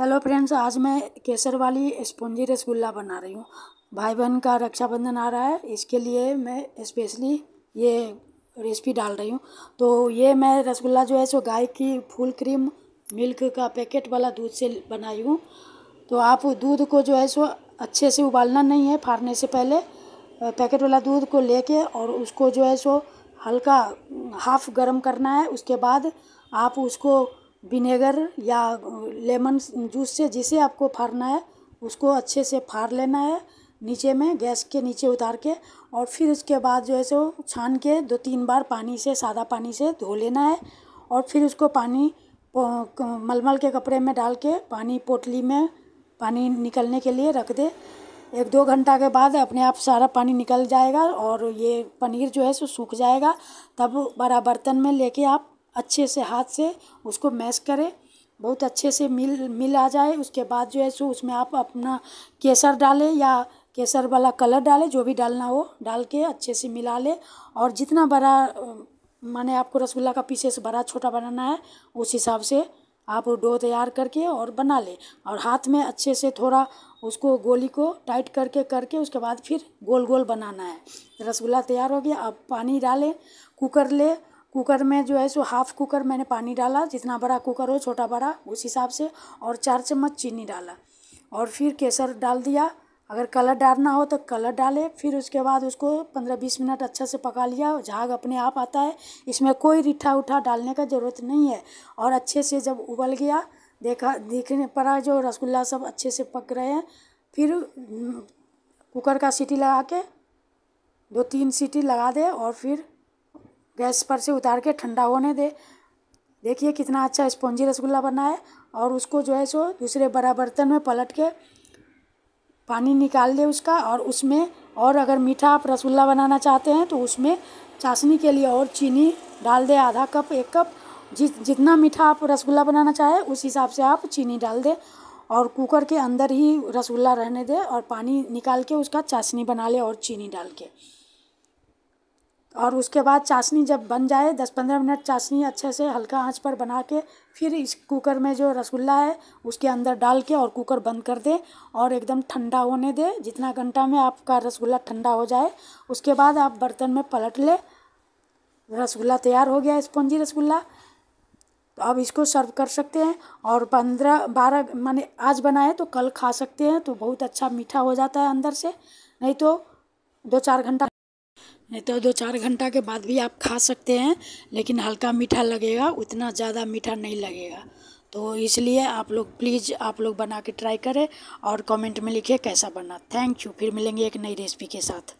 hello friends आज मैं केसर वाली स्पंजी रसगुल्ला बना रही हूँ भाई बहन का रक्षाबंधन आ रहा है इसके लिए मैं स्पेशली ये रेसिपी डाल रही हूँ तो ये मैं रसगुल्ला जो है सो गाय की फुल क्रीम मिल्क का पैकेट वाला दूध से बनाई हूँ तो आप दूध को जो है सो अच्छे से उबालना नहीं है फाड़ने से पहले पैकेट वाला दूध को ले और उसको जो है सो हल्का हाफ गर्म करना है उसके बाद आप उसको विनेगर या लेमन जूस से जिसे आपको फाड़ना है उसको अच्छे से फाड़ लेना है नीचे में गैस के नीचे उतार के और फिर उसके बाद जो है सो छान के दो तीन बार पानी से सादा पानी से धो लेना है और फिर उसको पानी मलमल के कपड़े में डाल के पानी पोटली में पानी निकलने के लिए रख दे एक दो घंटा के बाद अपने आप सारा पानी निकल जाएगा और ये पनीर जो है सो सूख जाएगा तब बड़ा बर्तन में लेके आप अच्छे से हाथ से उसको मैश करें बहुत अच्छे से मिल मिल आ जाए उसके बाद जो है सो उसमें आप अपना केसर डालें या केसर वाला कलर डालें जो भी डालना हो डाल के अच्छे से मिला लें और जितना बड़ा माने आपको रसगुल्ला का पीसेस बड़ा छोटा बनाना है उस हिसाब से आप डो तैयार करके और बना लें और हाथ में अच्छे से थोड़ा उसको गोली को टाइट करके करके उसके बाद फिर गोल गोल बनाना है रसगुल्ला तैयार हो गया अब पानी डालें कुकर ले कुकर में जो है सो हाफ़ कुकर मैंने पानी डाला जितना बड़ा कुकर हो छोटा बड़ा उस हिसाब से और चार चम्मच चीनी डाला और फिर केसर डाल दिया अगर कलर डालना हो तो कलर डाले फिर उसके बाद उसको पंद्रह बीस मिनट अच्छे से पका लिया झाग अपने आप आता है इसमें कोई रिठा उठा डालने का ज़रूरत नहीं है और अच्छे से जब उबल गया देखा देखने पड़ा जो रसगुल्ला सब अच्छे से पक रहे हैं फिर कुकर का सीटी लगा के दो तीन सीटी लगा दे और फिर गैस पर से उतार के ठंडा होने दे देखिए कितना अच्छा स्पॉन्जी रसगुल्ला बना है और उसको जो है सो दूसरे बड़ा बर्तन में पलट के पानी निकाल दे उसका और उसमें और अगर मीठा आप रसगुल्ला बनाना चाहते हैं तो उसमें चाशनी के लिए और चीनी डाल दें आधा कप एक कप जिस जितना मीठा आप रसगुल्ला बनाना चाहें उस हिसाब से आप चीनी डाल दें और कुकर के अंदर ही रसगुल्ला रहने दें और पानी निकाल के उसका चाशनी बना लें और चीनी डाल के और उसके बाद चाशनी जब बन जाए दस पंद्रह मिनट चाशनी अच्छे से हल्का आंच पर बना के फिर इस कुकर में जो रसगुल्ला है उसके अंदर डाल के और कुकर बंद कर दें और एकदम ठंडा होने दें जितना घंटा में आपका रसगुल्ला ठंडा हो जाए उसके बाद आप बर्तन में पलट लें रसगुल्ला तैयार हो गया स्पंजी रसगुल्ला तो अब इसको सर्व कर सकते हैं और पंद्रह बारह माने आज बनाए तो कल खा सकते हैं तो बहुत अच्छा मीठा हो जाता है अंदर से नहीं तो दो चार घंटा नहीं तो दो चार घंटा के बाद भी आप खा सकते हैं लेकिन हल्का मीठा लगेगा उतना ज़्यादा मीठा नहीं लगेगा तो इसलिए आप लोग प्लीज़ आप लोग बना के ट्राई करें और कमेंट में लिखिए कैसा बना थैंक यू फिर मिलेंगे एक नई रेसिपी के साथ